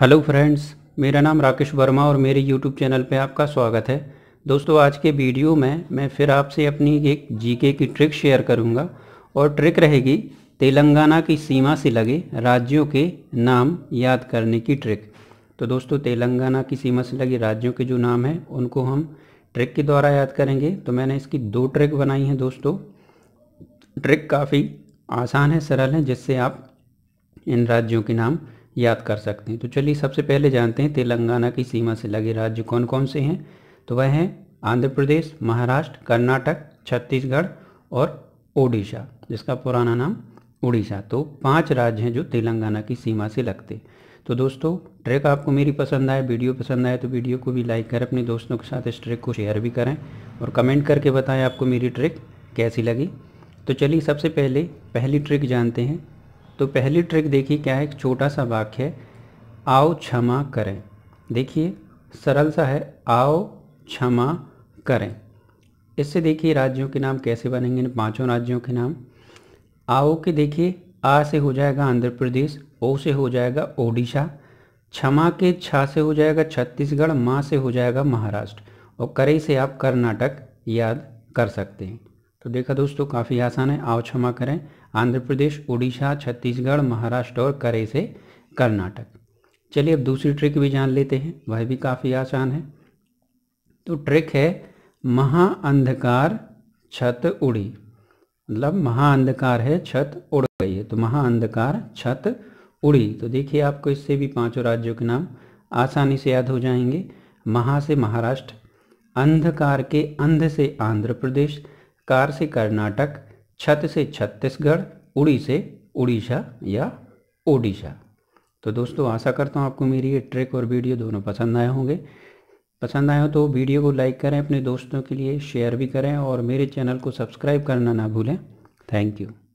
hello friends मेरा नाम राकेश वर्मा और मेरे यूट्यूब चैनल पे आपका स्वागत है दोस्तों आज के वीडियो में मैं फिर आपसे अपनी एक जीके की ट्रिक शेयर करूंगा और ट्रिक रहेगी तेलंगाना की सीमा से लगे राज्यों के नाम याद करने की ट्रिक तो दोस्तों तेलंगाना की सीमा से लगे राज्यों के जो नाम हैं उनको हम ट्रिक के द्वारा याद करेंगे तो मैंने इसकी दो ट्रिक बनाई हैं दोस्तों ट्रिक काफ़ी आसान है सरल है जिससे आप इन राज्यों के नाम याद कर सकते हैं तो चलिए सबसे पहले जानते हैं तेलंगाना की सीमा से लगे राज्य कौन कौन से हैं तो वह हैं आंध्र प्रदेश महाराष्ट्र कर्नाटक छत्तीसगढ़ और ओडिशा जिसका पुराना नाम उड़ीसा तो पांच राज्य हैं जो तेलंगाना की सीमा से लगते तो दोस्तों ट्रैक आपको मेरी पसंद आए वीडियो पसंद आए तो वीडियो को भी लाइक करें अपने दोस्तों के साथ इस ट्रैक को शेयर भी करें और कमेंट करके बताएं आपको मेरी ट्रिक कैसी लगी तो चलिए सबसे पहले पहली ट्रिक जानते हैं तो पहली ट्रिक देखिए क्या है एक छोटा सा वाक्य आओ क्षमा करें देखिए सरल सा है आओ क्षमा करें इससे देखिए राज्यों के नाम कैसे बनेंगे इन पाँचों राज्यों के नाम आओ के देखिए आ से हो जाएगा आंध्र प्रदेश ओ से हो जाएगा ओडिशा क्षमा के छा से हो जाएगा छत्तीसगढ़ माँ से हो जाएगा महाराष्ट्र और करे से आप कर्नाटक याद कर सकते हैं तो देखा दोस्तों काफ़ी आसान है आओ क्षमा करें आंध्र प्रदेश उड़ीसा छत्तीसगढ़ महाराष्ट्र और करे से कर्नाटक चलिए अब दूसरी ट्रिक भी जान लेते हैं वह भी काफ़ी आसान है तो ट्रिक है महाअंधकार छत उड़ी मतलब महाअंधकार है छत उड़ गई है तो महाअंधकार छत उड़ी तो देखिए आपको इससे भी पांचों राज्यों के नाम आसानी से याद हो जाएंगे महा से महाराष्ट्र अंधकार के अंध से आंध्र प्रदेश कार से कर्नाटक छत से छत्तीसगढ़ उड़ी से उड़ीसा या ओडिशा तो दोस्तों आशा करता हूँ आपको मेरी ये ट्रिक और वीडियो दोनों पसंद आए होंगे पसंद आए हो तो वीडियो को लाइक करें अपने दोस्तों के लिए शेयर भी करें और मेरे चैनल को सब्सक्राइब करना ना भूलें थैंक यू